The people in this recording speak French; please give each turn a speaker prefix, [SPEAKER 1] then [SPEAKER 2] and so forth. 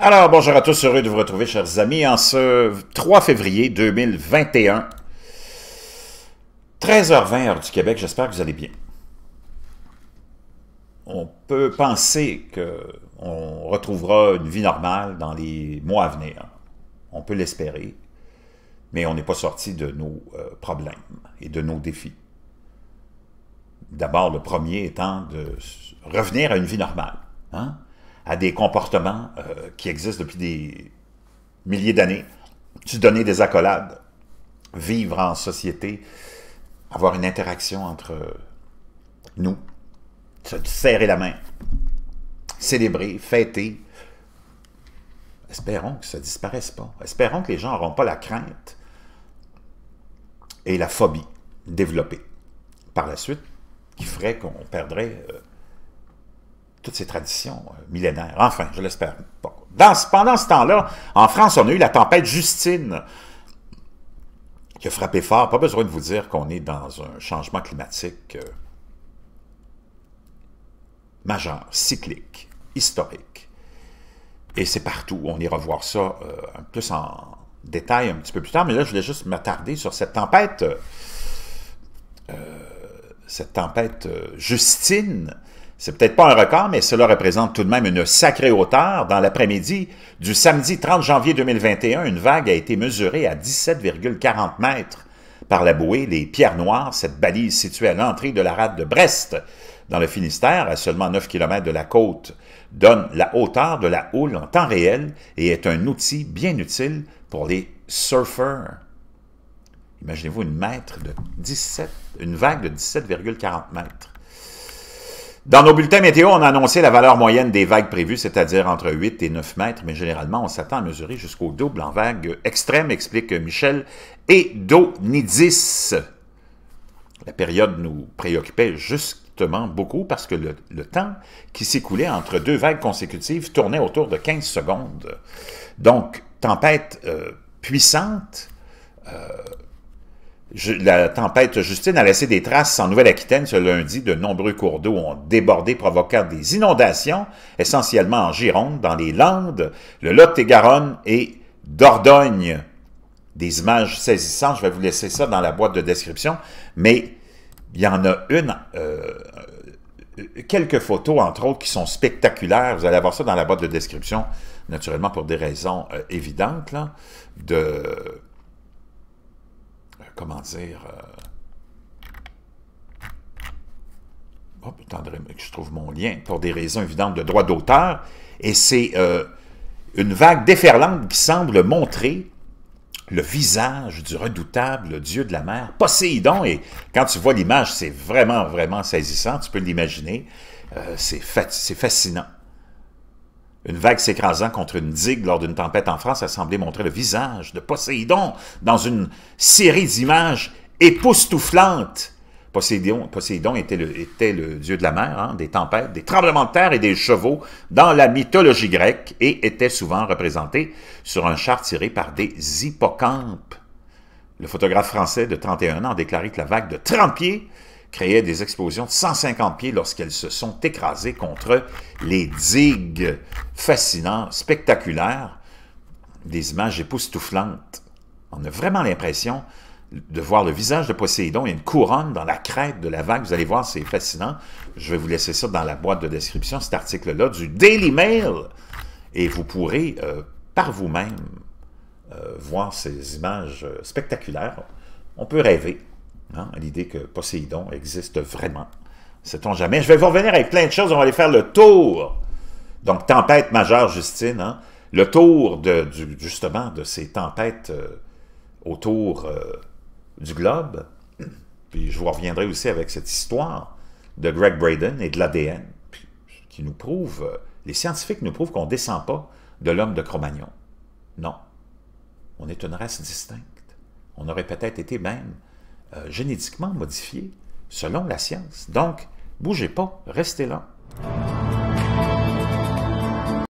[SPEAKER 1] Alors, bonjour à tous, heureux de vous retrouver, chers amis, en ce 3 février 2021, 13h20 heure du Québec, j'espère que vous allez bien. On peut penser qu'on retrouvera une vie normale dans les mois à venir. On peut l'espérer, mais on n'est pas sorti de nos euh, problèmes et de nos défis. D'abord, le premier étant de revenir à une vie normale. Hein? à des comportements euh, qui existent depuis des milliers d'années, se donner des accolades, vivre en société, avoir une interaction entre nous, se serrer la main, célébrer, fêter. Espérons que ça ne disparaisse pas. Espérons que les gens n'auront pas la crainte et la phobie développée par la suite qui ferait qu'on perdrait euh, toutes ces traditions euh, millénaires. Enfin, je l'espère. pendant ce temps-là, en France, on a eu la tempête Justine qui a frappé fort. Pas besoin de vous dire qu'on est dans un changement climatique euh, majeur, cyclique, historique. Et c'est partout. On ira voir ça un peu plus en détail un petit peu plus tard. Mais là, je voulais juste m'attarder sur cette tempête, euh, cette tempête Justine c'est peut-être pas un record, mais cela représente tout de même une sacrée hauteur. Dans l'après-midi du samedi 30 janvier 2021, une vague a été mesurée à 17,40 mètres par la bouée Les Pierres Noires, cette balise située à l'entrée de la rade de Brest, dans le Finistère, à seulement 9 km de la côte, donne la hauteur de la houle en temps réel et est un outil bien utile pour les surfeurs. Imaginez-vous une, mètre de 17, une vague de 17,40 mètres. Dans nos bulletins météo, on a annoncé la valeur moyenne des vagues prévues, c'est-à-dire entre 8 et 9 mètres, mais généralement, on s'attend à mesurer jusqu'au double en vagues extrêmes, explique Michel Edonidis. La période nous préoccupait justement beaucoup parce que le, temps qui s'écoulait entre deux vagues consécutives tournait autour de 15 secondes. Donc, tempête euh, puissante, euh, la tempête Justine a laissé des traces en Nouvelle-Aquitaine ce lundi. De nombreux cours d'eau ont débordé, provoquant des inondations, essentiellement en Gironde, dans les Landes, le Lot-et-Garonne et Dordogne. Des images saisissantes, je vais vous laisser ça dans la boîte de description, mais il y en a une, euh, quelques photos, entre autres, qui sont spectaculaires. Vous allez avoir ça dans la boîte de description, naturellement pour des raisons euh, évidentes, de comment dire, euh... que je trouve mon lien, pour des raisons évidentes de droit d'auteur, et c'est euh, une vague déferlante qui semble montrer le visage du redoutable dieu de la mer, Poséidon, et quand tu vois l'image, c'est vraiment, vraiment saisissant, tu peux l'imaginer, euh, c'est fascinant. Une vague s'écrasant contre une digue lors d'une tempête en France a semblé montrer le visage de Poséidon dans une série d'images époustouflantes. Poséidon, était, le, dieu de la mer, hein, des tempêtes, des tremblements de terre et des chevaux dans la mythologie grecque et était souvent représenté sur un char tiré par des hippocampes. Le photographe français de 31 ans a déclaré que la vague de 30 pieds créaient des explosions de 150 pieds lorsqu'elles se sont écrasées contre les digues fascinantes, spectaculaires, des images époustouflantes. On a vraiment l'impression de voir le visage de Poséidon et une couronne dans la crête de la vague. Vous allez voir, c'est fascinant. Je vais vous laisser ça dans la boîte de description, cet article-là du Daily Mail. Et vous pourrez, euh, par vous-même, euh, voir ces images euh, spectaculaires. On peut rêver. Hein, l'idée que Poséidon existe vraiment. Sait-on jamais? Je vais vous revenir avec plein de choses, on va aller faire le tour. Donc, tempête majeure, Justine, hein. le tour du, justement de ces tempêtes euh, autour euh, du globe. Puis je vous reviendrai aussi avec cette histoire de Greg Braden et de l'ADN, qui nous prouve, euh, les scientifiques nous prouvent qu'on ne descend pas de l'homme de Cro-Magnon. Non. On est une race distincte. On aurait peut-être été même euh, génétiquement modifiés selon la science. Donc, bougez pas, restez là.